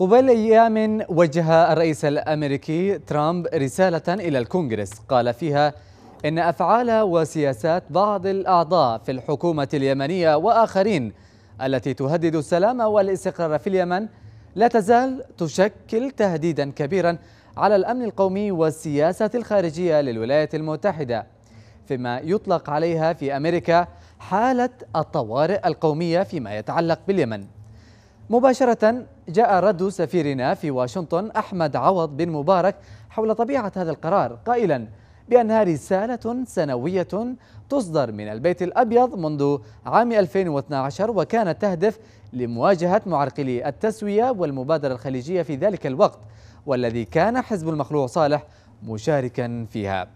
قبل أيام وجه الرئيس الأمريكي ترامب رسالة إلى الكونغرس قال فيها إن أفعال وسياسات بعض الأعضاء في الحكومة اليمنية وآخرين التي تهدد السلام والاستقرار في اليمن لا تزال تشكل تهديدا كبيرا على الأمن القومي والسياسة الخارجية للولايات المتحدة فيما يطلق عليها في أمريكا حالة الطوارئ القومية فيما يتعلق باليمن مباشرة جاء رد سفيرنا في واشنطن أحمد عوض بن مبارك حول طبيعة هذا القرار قائلا بأنها رسالة سنوية تصدر من البيت الأبيض منذ عام 2012 وكانت تهدف لمواجهة معرقلي التسوية والمبادرة الخليجية في ذلك الوقت والذي كان حزب المخلوع صالح مشاركا فيها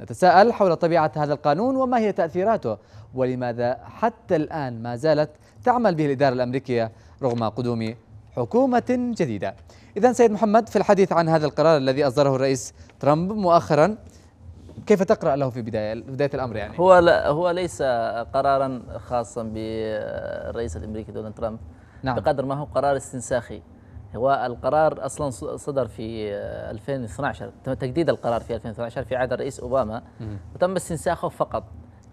نتساءل حول طبيعة هذا القانون وما هي تأثيراته ولماذا حتى الآن ما زالت تعمل به الإدارة الأمريكية رغم قدوم حكومة جديدة إذا سيد محمد في الحديث عن هذا القرار الذي أصدره الرئيس ترامب مؤخرا كيف تقرأ له في بداية بداية الأمر يعني؟ هو لا هو ليس قرارا خاصا بالرئيس الأمريكي دونالد ترامب نعم. بقدر ما هو قرار استنساخي هو القرار اصلا صدر في 2012 تم تجديد القرار في 2012 في عهد الرئيس اوباما وتم استنساخه فقط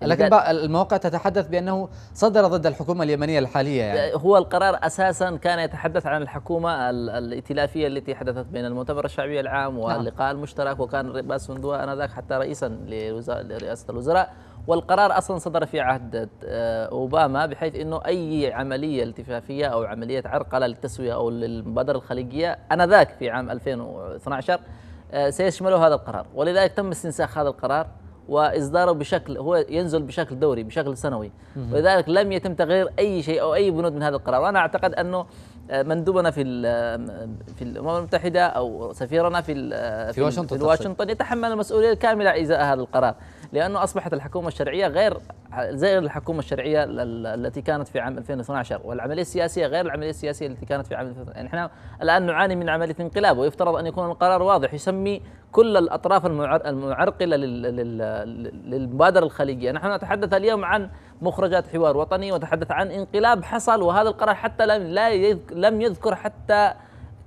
لكن المواقع تتحدث بأنه صدر ضد الحكومة اليمنية الحالية يعني هو القرار أساسا كان يتحدث عن الحكومة الائتلافية التي حدثت بين المؤتمر الشعبي العام نعم. واللقاء المشترك وكان باس سندوة آنذاك حتى رئيسا لرئاسة الوزراء والقرار اصلا صدر في عهد آه، اوباما بحيث انه اي عمليه التفافيه او عمليه عرقله للتسويه او للمبادره الخليجيه انذاك في عام 2012 آه، سيشمله هذا القرار ولذلك تم استنساخ هذا القرار واصداره بشكل هو ينزل بشكل دوري بشكل سنوي ولذلك لم يتم تغيير اي شيء او اي بنود من هذا القرار وانا اعتقد انه آه، مندوبنا في آه، في الامم المتحده او سفيرنا في آه، في, في واشنطن, في واشنطن يتحمل المسؤوليه الكامله ازاء هذا القرار لانه اصبحت الحكومه الشرعيه غير زي الحكومه الشرعيه التي كانت في عام 2012 والعمليه السياسيه غير العمليه السياسيه التي كانت في عام يعني احنا الان نعاني من عمليه انقلاب ويفترض ان يكون القرار واضح يسمي كل الاطراف المعرقله للمبادره الخليجيه، نحن نتحدث اليوم عن مخرجات حوار وطني وتحدث عن انقلاب حصل وهذا القرار حتى لم لا لم يذكر حتى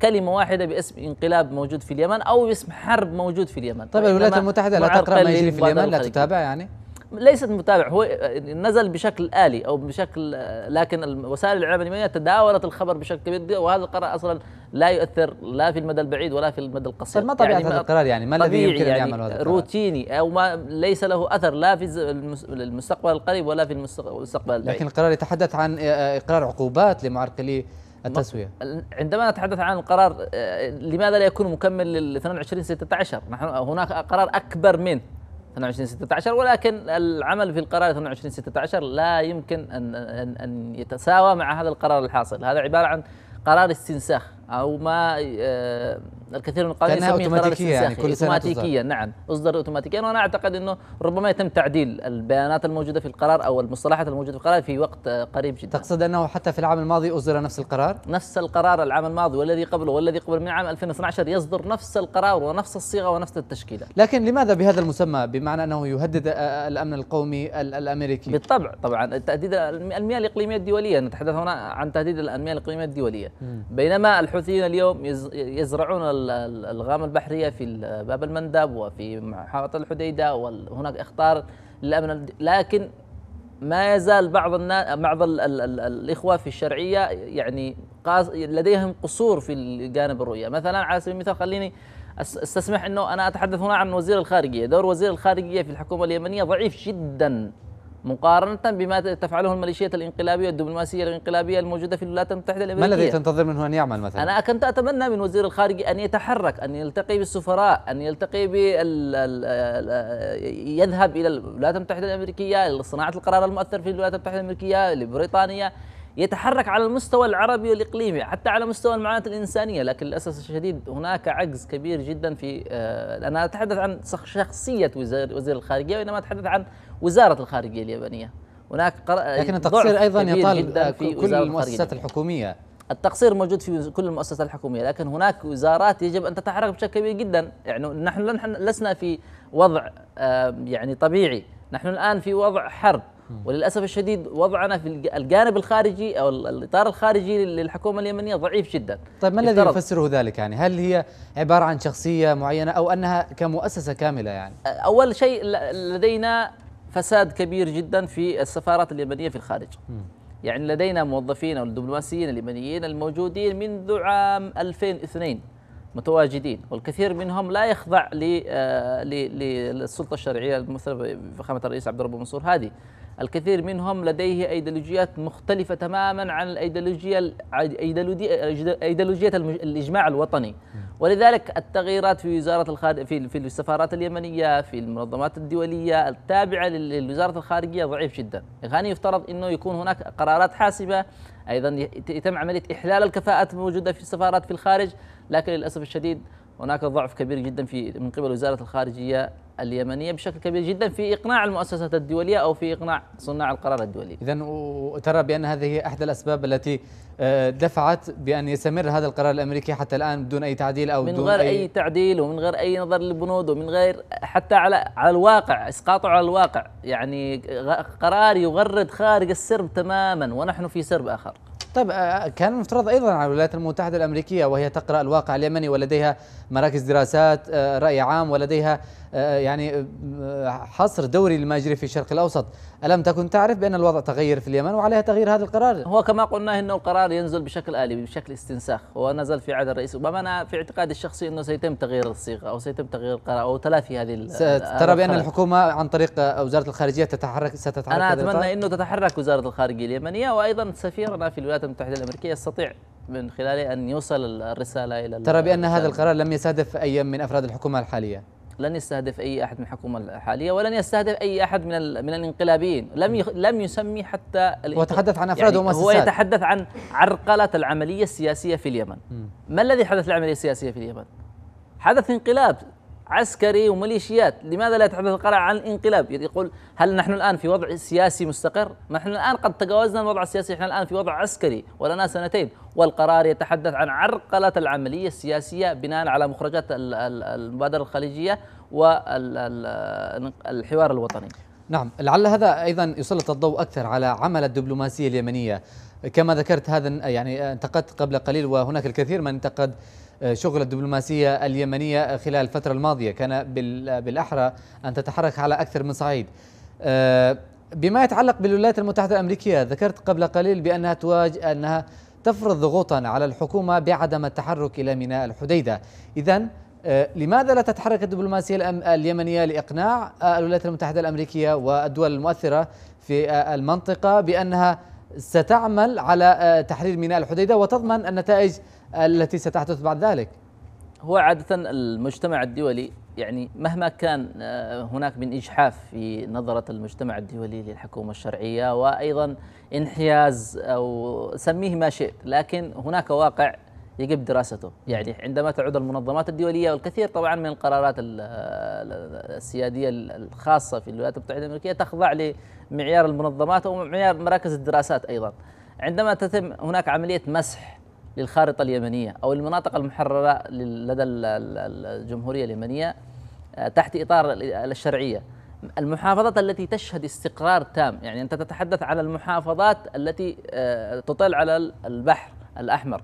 كلمه واحده باسم انقلاب موجود في اليمن او باسم حرب موجود في اليمن طيب الولايات المتحده لا تقرا ما يجري في اليمن لا تتابع يعني ليست متابع هو نزل بشكل آلي أو بشكل لكن وسائل الإعلام اليمنية تداولت الخبر بشكل كبير وهذا القرار أصلا لا يؤثر لا في المدى البعيد ولا في المدى القصير طيب ما طبيعة يعني هذا القرار يعني ما الذي يمكن يعني أن يعمل هذا القرار؟ روتيني أو ما ليس له أثر لا في المستقبل القريب ولا في المستقبل البعيد لكن القرار يتحدث عن إقرار عقوبات لمعرقلي التسويه عندما نتحدث عن القرار آه، لماذا لا يكون مكمل لل 22 16 نحن هناك قرار اكبر من 22 16 ولكن العمل في القرار 22 16 لا يمكن ان ان ان يتساوى مع هذا القرار الحاصل هذا عباره عن قرار استنساخ او ما آه، الكثير من القادة يسميه قرار يعني كل اوتوماتيكيا نعم اصدر اوتوماتيكيا وانا اعتقد انه ربما يتم تعديل البيانات الموجوده في القرار او المصطلحات الموجوده في القرار في وقت آه، قريب جدا تقصد انه حتى في العام الماضي اصدر نفس القرار نفس القرار العام الماضي والذي قبله والذي قبل من عام 2012 يصدر نفس القرار ونفس الصيغه ونفس التشكيله لكن لماذا بهذا المسمى بمعنى انه يهدد آه، الامن القومي الامريكي بالطبع طبعا التهديد المياه الاقليميه الدوليه نتحدث هنا عن تهديد المياه الاقليميه الدوليه بينما الحوثيين اليوم يزرعون الغام البحريه في باب المندب وفي محافظه الحديده وهناك اخطار للامن لكن ما يزال بعض الناس بعض الـ الـ الـ الاخوه في الشرعيه يعني قاس لديهم قصور في الجانب الرؤيه مثلا على سبيل المثال خليني استسمح انه انا اتحدث هنا عن وزير الخارجيه دور وزير الخارجيه في الحكومه اليمنيه ضعيف جدا مقارنة بما تفعله الميليشيات الانقلابية الدبلوماسية الانقلابية الموجودة في الولايات المتحدة الأمريكية ما الذي تنتظر منه أن يعمل مثلا؟ أنا كنت أتمنى من وزير الخارجية أن يتحرك أن يلتقي بالسفراء أن يلتقي بال يذهب إلى الولايات المتحدة الأمريكية لصناعة القرار المؤثر في الولايات المتحدة الأمريكية لبريطانيا يتحرك على المستوى العربي والإقليمي حتى على مستوى المعاناة الإنسانية لكن للأسف الشديد هناك عجز كبير جدا في آه، أنا أتحدث عن شخصية وزير, وزير الخارجية وإنما أتحدث عن وزاره الخارجيه اليابانيه هناك قر... لكن التقصير ايضا يطال في كل المؤسسات الحكوميه التقصير موجود في كل المؤسسات الحكوميه لكن هناك وزارات يجب ان تتحرك بشكل كبير جدا يعني نحن لسنا في وضع يعني طبيعي نحن الان في وضع حرب وللاسف الشديد وضعنا في الجانب الخارجي او الاطار الخارجي للحكومه اليمنيه ضعيف جدا. طيب ما الذي يفسره ذلك يعني؟ هل هي عباره عن شخصيه معينه او انها كمؤسسه كامله يعني؟ اول شيء لدينا فساد كبير جدا في السفارات اليمنيه في الخارج. يعني لدينا موظفين او الدبلوماسيين اليمنيين الموجودين منذ عام 2002 متواجدين والكثير منهم لا يخضع آه، للسلطه الشرعيه الممثله بفخامه الرئيس عبد الرب منصور هادي. الكثير منهم لديه أيديولوجيات مختلفة تماما عن الأيديولوجية أيديولوجية الإجماع الوطني ولذلك التغييرات في وزارة الخارج في في السفارات اليمنية في المنظمات الدولية التابعة لوزارة الخارجية ضعيف جدا يعني يفترض أنه يكون هناك قرارات حاسبة أيضا يتم عملية إحلال الكفاءات الموجودة في السفارات في الخارج لكن للأسف الشديد هناك ضعف كبير جدا في من قبل وزارة الخارجية اليمنيه بشكل كبير جدا في اقناع المؤسسات الدوليه او في اقناع صناع القرار الدولي. اذا ترى بان هذه احدى الاسباب التي آه، دفعت بان يستمر هذا القرار الامريكي حتى الان بدون اي تعديل او من غير اي, أي تعديل ومن غير اي نظر للبنود ومن غير حتى على على الواقع اسقاطه على الواقع يعني قرار يغرد خارج السرب تماما ونحن في سرب اخر. طيب آه، كان المفترض ايضا على الولايات المتحده الامريكيه وهي تقرا الواقع اليمني ولديها مراكز دراسات آه، راي عام ولديها آه، يعني حصر دوري لما يجري في الشرق الاوسط، الم تكن تعرف بان الوضع تغير في اليمن وعليها تغيير هذا القرار؟ هو كما قلنا انه القرار ينزل بشكل الي بشكل استنساخ ونزل في عهد الرئيس اوباما انا في اعتقادي الشخصي انه سيتم تغيير الصيغه او سيتم تغيير القرار او تلافي هذه ترى بان الحكومه عن طريق وزاره الخارجيه تتحرك ستتحرك انا اتمنى انه تتحرك وزاره الخارجيه اليمنيه وايضا سفيرنا في الولايات الولايات المتحده الامريكيه يستطيع من خلاله ان يوصل الرساله الى ترى بان هذا القرار لم يستهدف اي من افراد الحكومه الحاليه لن يستهدف اي احد من الحكومه الحاليه ولن يستهدف اي احد من من الانقلابيين لم يخ... لم يسمي حتى هو يتحدث عن افراد يعني هو يتحدث عن عرقله العمليه السياسيه في اليمن ما الذي حدث العمليه السياسيه في اليمن حدث انقلاب عسكري وميليشيات لماذا لا يتحدث القرع عن انقلاب يقول هل نحن الآن في وضع سياسي مستقر نحن الآن قد تجاوزنا الوضع السياسي نحن الآن في وضع عسكري ولنا سنتين والقرار يتحدث عن عرقلة العملية السياسية بناء على مخرجات المبادرة الخليجية والحوار الوطني نعم لعل هذا أيضا يسلط الضوء أكثر على عمل الدبلوماسية اليمنية كما ذكرت هذا يعني انتقدت قبل قليل وهناك الكثير من انتقد شغل الدبلوماسية اليمنية خلال الفترة الماضية كان بالأحرى أن تتحرك على أكثر من صعيد آه، بما يتعلق بالولايات المتحدة الأمريكية ذكرت قبل قليل بأنها تواج أنها تفرض ضغوطا على الحكومة بعدم التحرك إلى ميناء الحديدة إذا آه، لماذا لا تتحرك الدبلوماسية اليمنية لإقناع آه، الولايات المتحدة الأمريكية والدول المؤثرة في المنطقة بأنها ستعمل على تحرير ميناء الحديدة وتضمن النتائج التي ستحدث بعد ذلك هو عادة المجتمع الدولي يعني مهما كان آه، هناك من إجحاف في نظرة المجتمع الدولي للحكومة الشرعية وأيضا انحياز أو سميه ما شئت لكن هناك واقع يجب دراسته يعني عندما تعود المنظمات الدولية والكثير طبعا من القرارات آه، السيادية الخاصة في الولايات المتحدة الأمريكية تخضع لمعيار المنظمات ومعيار مراكز الدراسات أيضا عندما تتم هناك عملية مسح للخارطة اليمنية أو المناطق المحررة لدى الجمهورية اليمنية آه، تحت إطار الشرعية المحافظات التي تشهد استقرار تام يعني أنت تتحدث على المحافظات التي آه، تطل على البحر الأحمر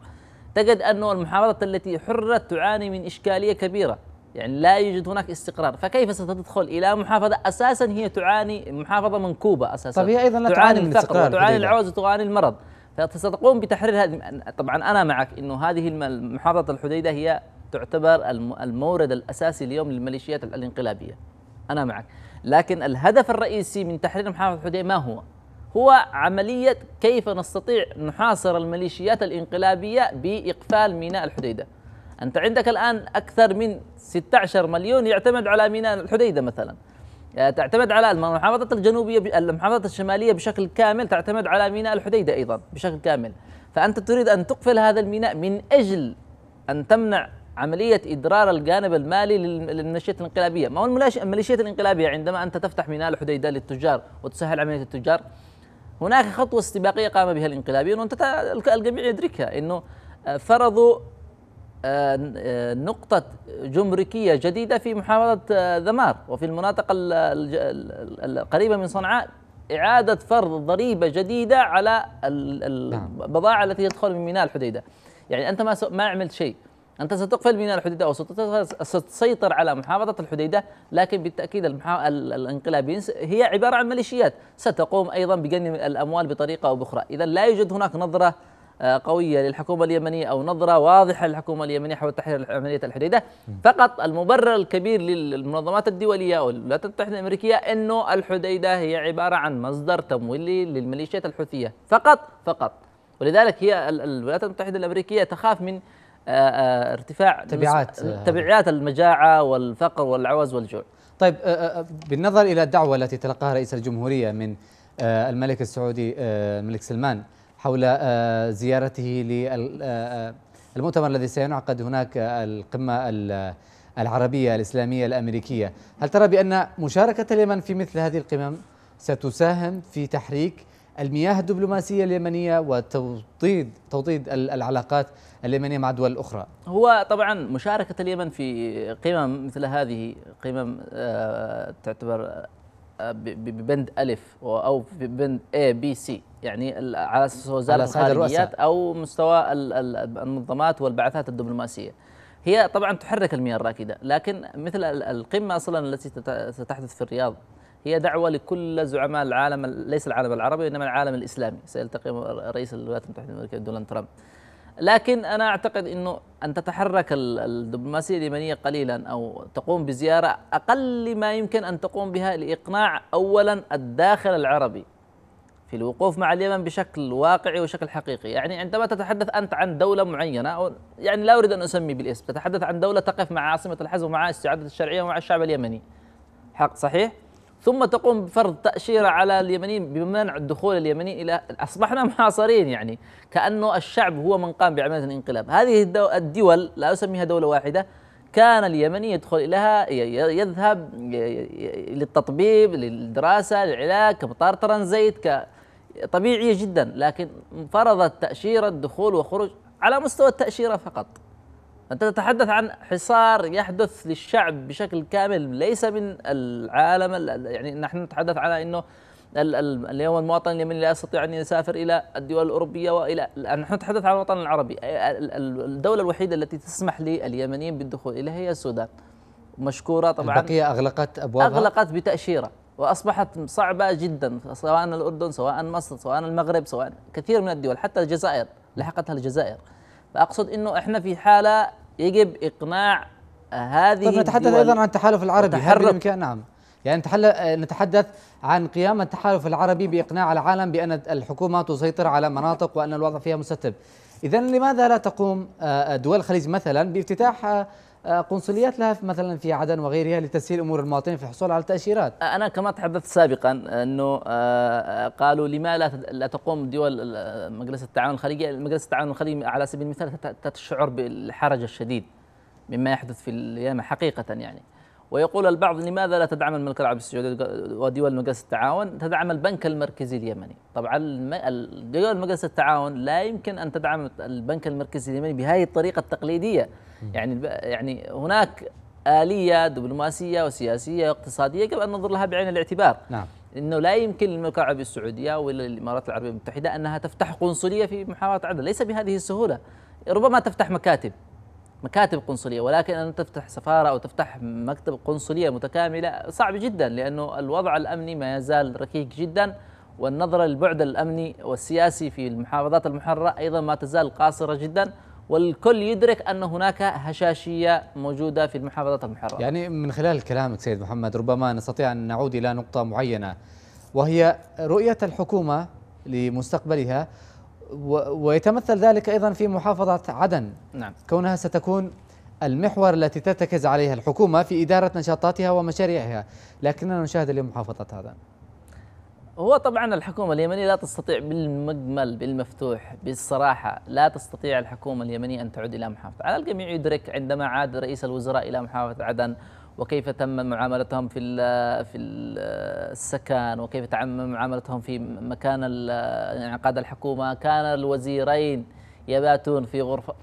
تجد أن المحافظات التي حررت تعاني من إشكالية كبيرة يعني لا يوجد هناك استقرار فكيف ستدخل الى محافظه اساسا هي تعاني محافظه منكوبه اساسا طب هي ايضا لا تعاني, تعاني من الثقل وتعاني العوز وتعاني المرض فستقوم بتحرير هذه طبعا انا معك انه هذه محافظه الحديده هي تعتبر المورد الاساسي اليوم للميليشيات الانقلابيه انا معك لكن الهدف الرئيسي من تحرير محافظه الحديده ما هو؟ هو عمليه كيف نستطيع نحاصر الميليشيات الانقلابيه باقفال ميناء الحديده انت عندك الان اكثر من 16 مليون يعتمد على ميناء الحديده مثلا آه، تعتمد على المحافظة الجنوبية المحافظة الشمالية بشكل كامل تعتمد على ميناء الحديدة أيضا بشكل كامل فأنت تريد أن تقفل هذا الميناء من أجل أن تمنع عملية إدرار الجانب المالي للميليشيات الانقلابية ما هو الميليشيات الانقلابية عندما أنت تفتح ميناء الحديدة للتجار وتسهل عملية التجار هناك خطوة استباقية قام بها الانقلابيون وأنت الجميع يدركها أنه آه، فرضوا آه، آه، نقطة جمركية جديدة في محافظة آه، ذمار وفي المناطق القريبة من صنعاء إعادة فرض ضريبة جديدة على نعم. البضاعة التي تدخل من ميناء الحديدة يعني أنت ما ما عملت شيء أنت ستقفل ميناء الحديدة أو ستسيطر على محافظة الحديدة لكن بالتأكيد الانقلابيين هي عبارة عن ميليشيات ستقوم أيضا بجني الأموال بطريقة أو بأخرى إذا لا يوجد هناك نظرة آه، قوية للحكومة اليمنية أو نظرة واضحة للحكومة اليمنية حول تحرير عملية الحديدة فقط المبرر الكبير للمنظمات الدولية أو الولايات المتحدة الأمريكية أنه الحديدة هي عبارة عن مصدر تمويلي للميليشيات الحوثية فقط فقط ولذلك هي الولايات المتحدة الأمريكية تخاف من آه، آه، ارتفاع تبعات تبعات المجاعة والفقر والعوز والجوع طيب بالنظر إلى الدعوة التي تلقاها رئيس الجمهورية من الملك السعودي الملك سلمان حول آه، زيارته للمؤتمر آه، الذي سينعقد هناك آه، القمة العربية الإسلامية الأمريكية هل ترى بأن مشاركة اليمن في مثل هذه القمم ستساهم في تحريك المياه الدبلوماسية اليمنية وتوطيد توطيد العلاقات اليمنية مع دول أخرى هو طبعا مشاركة اليمن في قمم مثل هذه قمم تعتبر ببند الف او ببند اي بي سي يعني على اساس وزاره الخارجيات او مستوى المنظمات والبعثات الدبلوماسيه هي طبعا تحرك المياه الراكده لكن مثل القمه اصلا التي ستحدث في الرياض هي دعوة لكل زعماء العالم ليس العالم العربي وإنما العالم الإسلامي سيلتقي رئيس الولايات المتحدة الأمريكية دونالد ترامب لكن انا اعتقد انه ان تتحرك الدبلوماسيه اليمنيه قليلا او تقوم بزياره اقل ما يمكن ان تقوم بها لاقناع اولا الداخل العربي في الوقوف مع اليمن بشكل واقعي وشكل حقيقي، يعني عندما تتحدث انت عن دوله معينه او يعني لا اريد ان اسمي بالاسم، تتحدث عن دوله تقف مع عاصمه الحزم ومع استعاده الشرعيه ومع الشعب اليمني. حق صحيح؟ ثم تقوم بفرض تأشيرة على اليمنيين بمنع الدخول اليمني إلى أصبحنا محاصرين يعني كأنه الشعب هو من قام بعملية الانقلاب هذه الدول لا أسميها دولة واحدة كان اليمني يدخل إليها يذهب للتطبيب للدراسة للعلاج كمطار ترانزيت طبيعية جدا لكن فرضت تأشيرة الدخول وخروج على مستوى التأشيرة فقط أنت تتحدث عن حصار يحدث للشعب بشكل كامل ليس من العالم يعني نحن نتحدث على أنه اليوم المواطن اليمني لا يستطيع ان يسافر الى الدول الاوروبيه والى نحن نتحدث عن الوطن العربي الدوله الوحيده التي تسمح لليمنيين بالدخول اليها هي السودان مشكوره طبعا البقيه اغلقت ابوابها اغلقت بتاشيره واصبحت صعبه جدا سواء الاردن سواء مصر سواء المغرب سواء كثير من الدول حتى الجزائر لحقتها الجزائر فاقصد انه احنا في حاله يجب اقناع هذه طيب نتحدث ايضا عن التحالف العربي تحرك نعم يعني نتحدث عن قيام التحالف العربي باقناع العالم بان الحكومه تسيطر على مناطق وان الوضع فيها مستتب. اذا لماذا لا تقوم آه، آه، دول الخليج مثلا بافتتاح آه، آه، قنصليات لها مثلا في عدن وغيرها لتسهيل امور المواطنين في الحصول على التاشيرات. آه، انا كما تحدثت سابقا انه آه، قالوا لما لا تقوم دول مجلس التعاون الخليجي، مجلس التعاون الخليجي على سبيل المثال تشعر بالحرج الشديد مما يحدث في اليمن حقيقه يعني. ويقول البعض لماذا لا تدعم المملكه العربيه السعوديه ودول مجلس التعاون تدعم البنك المركزي اليمني طبعا دول مجلس التعاون لا يمكن ان تدعم البنك المركزي اليمني بهذه الطريقه التقليديه يعني يعني هناك آلية دبلوماسية وسياسية واقتصادية قبل أن ننظر لها بعين الاعتبار نعم انه لا يمكن للمملكه العربيه السعوديه ولا الامارات العربيه المتحده انها تفتح قنصليه في محافظه عدن، ليس بهذه السهوله، ربما تفتح مكاتب مكاتب قنصليه ولكن ان تفتح سفاره او تفتح مكتب قنصليه متكامله صعب جدا لانه الوضع الامني ما يزال ركيك جدا والنظره للبعد الامني والسياسي في المحافظات المحرره ايضا ما تزال قاصره جدا والكل يدرك أن هناك هشاشية موجودة في المحافظة المحررة يعني من خلال كلامك سيد محمد ربما نستطيع أن نعود إلى نقطة معينة وهي رؤية الحكومة لمستقبلها ويتمثل ذلك أيضا في محافظة عدن نعم. كونها ستكون المحور التي ترتكز عليها الحكومة في إدارة نشاطاتها ومشاريعها لكننا نشاهد اليوم محافظة عدن هو طبعا الحكومة اليمنية لا تستطيع بالمجمل بالمفتوح بالصراحة لا تستطيع الحكومة اليمنية أن تعود إلى محافظة على الجميع يدرك عندما عاد رئيس الوزراء إلى محافظة عدن وكيف تم معاملتهم في في السكن وكيف تم معاملتهم في مكان انعقاد يعني الحكومة كان الوزيرين يباتون في غرفة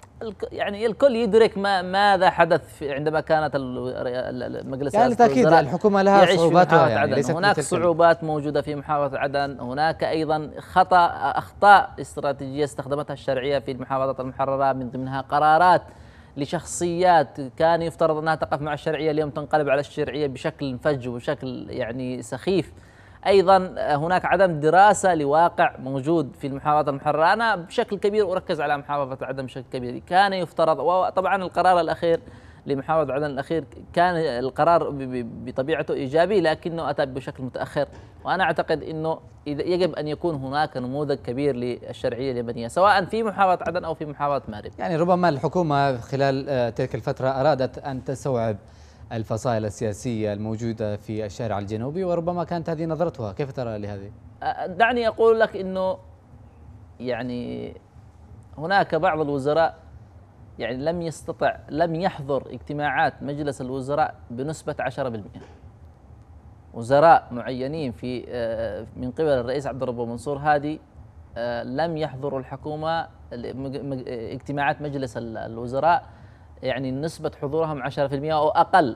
يعني الكل يدرك ما ماذا حدث عندما كانت المجلس يعني بالتاكيد يعني الحكومه لها صعوبات يعني عدن. ليست هناك صعوبات موجوده في محافظه عدن هناك ايضا خطا اخطاء استراتيجيه استخدمتها الشرعيه في المحافظه المحرره من ضمنها قرارات لشخصيات كان يفترض انها تقف مع الشرعيه اليوم تنقلب على الشرعيه بشكل فج وبشكل يعني سخيف ايضا آه، هناك عدم دراسه لواقع موجود في المحافظات المحرره انا بشكل كبير اركز على محافظه عدن بشكل كبير كان يفترض وطبعا القرار الاخير لمحافظة عدن الأخير كان القرار بطبيعته إيجابي لكنه أتى بشكل متأخر وأنا أعتقد أنه يجب أن يكون هناك نموذج كبير للشرعية اليمنية سواء في محافظة عدن أو في محافظة مارب يعني ربما الحكومة خلال آه، تلك الفترة أرادت أن تستوعب الفصائل السياسية الموجودة في الشارع الجنوبي وربما كانت هذه نظرتها كيف ترى لهذه؟ دعني أقول لك أنه يعني هناك بعض الوزراء يعني لم يستطع لم يحضر اجتماعات مجلس الوزراء بنسبة 10% وزراء معينين في من قبل الرئيس عبد الرب منصور هادي لم يحضروا الحكومة اجتماعات مجلس الوزراء يعني نسبة حضورهم 10% أو أقل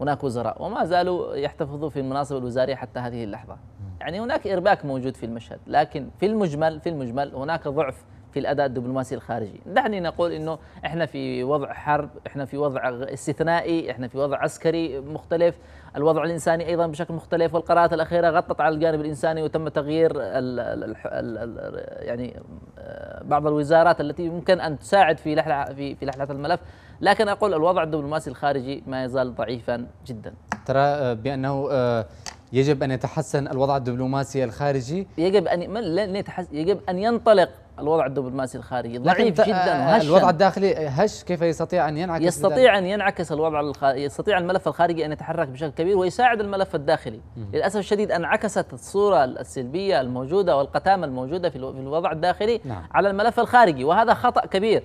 هناك وزراء وما زالوا يحتفظوا في المناصب الوزارية حتى هذه اللحظة يعني هناك إرباك موجود في المشهد لكن في المجمل في المجمل هناك ضعف في الاداء الدبلوماسي الخارجي دعني نقول انه احنا في وضع حرب احنا في وضع استثنائي احنا في وضع عسكري مختلف الوضع الانساني ايضا بشكل مختلف والقرارات الاخيره غطت على الجانب الانساني وتم تغيير الـ الـ الـ الـ يعني بعض الوزارات التي يمكن ان تساعد في في في لحلحه الملف، لكن اقول الوضع الدبلوماسي الخارجي ما يزال ضعيفا جدا. ترى آه، بانه آه، يجب ان يتحسن الوضع الدبلوماسي الخارجي يجب ان يتحسن يجب ان ينطلق الوضع الدبلوماسي الخارجي ضعيف جدا آه، هش الوضع الداخلي هش كيف يستطيع ان ينعكس يستطيع ان ينعكس الوضع الخارجي يستطيع الملف الخارجي ان يتحرك بشكل كبير ويساعد الملف الداخلي للاسف الشديد انعكست الصوره السلبيه الموجوده والقتامه الموجوده في الوضع الداخلي نعم. على الملف الخارجي وهذا خطا كبير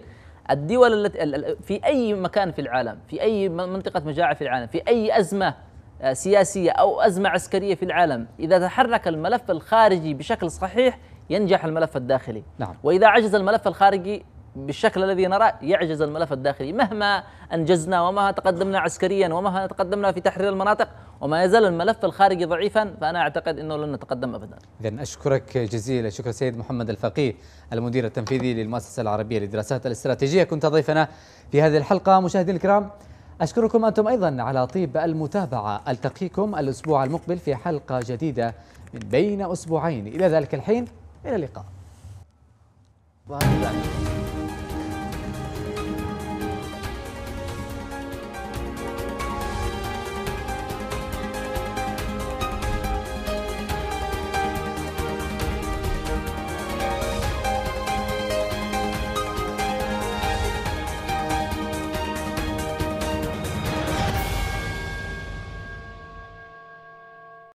الدول التي في اي مكان في العالم في اي منطقه مجاعه في العالم في اي ازمه آه، سياسيه او ازمه عسكريه في العالم اذا تحرك الملف الخارجي بشكل صحيح ينجح الملف الداخلي نعم. وإذا عجز الملف الخارجي بالشكل الذي نراه يعجز الملف الداخلي مهما أنجزنا ومهما تقدمنا عسكريا ومهما تقدمنا في تحرير المناطق وما يزال الملف الخارجي ضعيفا فأنا أعتقد أنه لن نتقدم أبدا إذا أشكرك جزيلا شكرا سيد محمد الفقيه المدير التنفيذي للمؤسسة العربية للدراسات الاستراتيجية كنت ضيفنا في هذه الحلقة مشاهدينا الكرام أشكركم أنتم أيضا على طيب المتابعة ألتقيكم الأسبوع المقبل في حلقة جديدة من بين أسبوعين إلى ذلك الحين إلى اللقاء وهذا